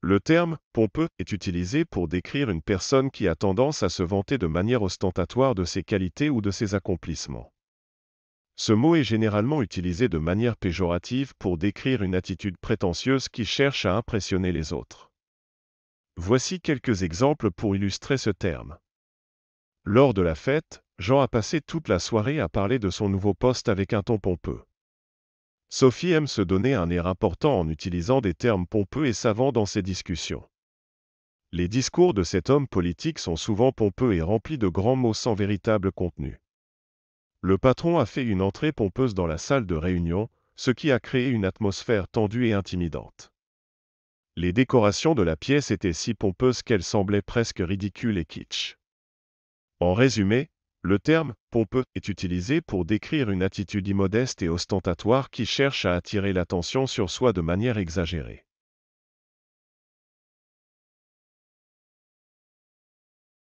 Le terme pompeux est utilisé pour décrire une personne qui a tendance à se vanter de manière ostentatoire de ses qualités ou de ses accomplissements. Ce mot est généralement utilisé de manière péjorative pour décrire une attitude prétentieuse qui cherche à impressionner les autres. Voici quelques exemples pour illustrer ce terme. Lors de la fête, Jean a passé toute la soirée à parler de son nouveau poste avec un ton pompeux. Sophie aime se donner un air important en utilisant des termes pompeux et savants dans ses discussions. Les discours de cet homme politique sont souvent pompeux et remplis de grands mots sans véritable contenu. Le patron a fait une entrée pompeuse dans la salle de réunion, ce qui a créé une atmosphère tendue et intimidante. Les décorations de la pièce étaient si pompeuses qu'elles semblaient presque ridicules et kitsch. En résumé, le terme pompeux est utilisé pour décrire une attitude immodeste et ostentatoire qui cherche à attirer l'attention sur soi de manière exagérée.